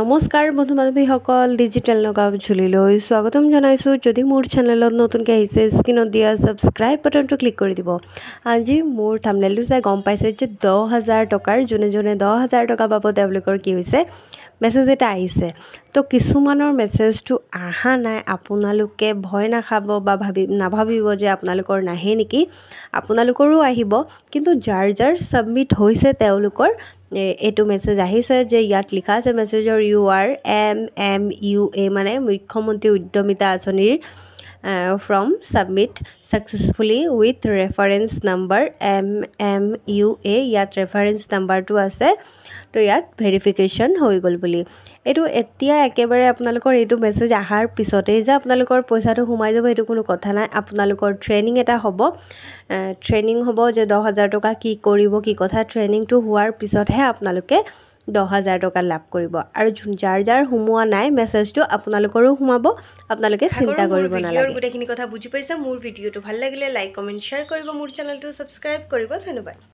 নমস্কাৰ বন্ধু বান্ধৱীসকল ডিজিটেল নগাঁও জুলিলৈ স্বাগতম জনাইছোঁ যদি মোৰ চেনেলত নতুনকৈ আহিছে স্ক্ৰীণত দিয়া ছাবস্ক্ৰাইব বাটনটো ক্লিক কৰি দিব আজি মোৰ থামলেলটো চাই গম পাইছে যে দহ হাজাৰ টকাৰ যোনে যোনে দহ হাজাৰ টকা পাব তেওঁলোকৰ কি হৈছে মেছেজ এটা আহিছে তো কিছুমানৰ মেছেজটো অহা নাই আপোনালোকে ভয় নাখাব বা ভাবি নাভাবিব যে আপোনালোকৰ নাহে নেকি আপোনালোকৰো আহিব কিন্তু যাৰ যাৰ ছাবমিট হৈছে তেওঁলোকৰ এইটো মেছেজ আহিছে যে ইয়াত লিখা আছে মেছেজৰ your M M U A মানে মুখ্যমন্ত্ৰী উদ্যমিতা আঁচনিৰ form submit successfully with reference number M M U A ইয়াত ৰেফাৰেঞ্চ নাম্বাৰটো আছে তো ইয়াত ভেৰিফিকেশ্যন হৈ গ'ল বুলি এইটো এতিয়া একেবাৰে আপোনালোকৰ এইটো মেছেজ অহাৰ পিছতেই যে আপোনালোকৰ পইচাটো সোমাই যাব সেইটো কোনো কথা নাই আপোনালোকৰ ট্ৰেইনিং এটা হ'ব ট্ৰেইনিং হ'ব যে দহ হাজাৰ টকা কি কৰিব কি কথা ট্ৰেইনিংটো হোৱাৰ পিছতহে আপোনালোকে দহ হাজাৰ টকা লাভ কৰিব আৰু যাৰ যাৰ সোমোৱা নাই মেছেজটো আপোনালোকৰো সোমাব আপোনালোকে চিন্তা কৰিব নালাগে গোটেইখিনি কথা বুজি পাইছে মোৰ ভিডিঅ'টো ভাল লাগিলে লাইক কমেণ্ট শ্বেয়াৰ কৰিব মোৰ চেনেলটো ছাবস্ক্ৰাইব কৰিব ধন্যবাদ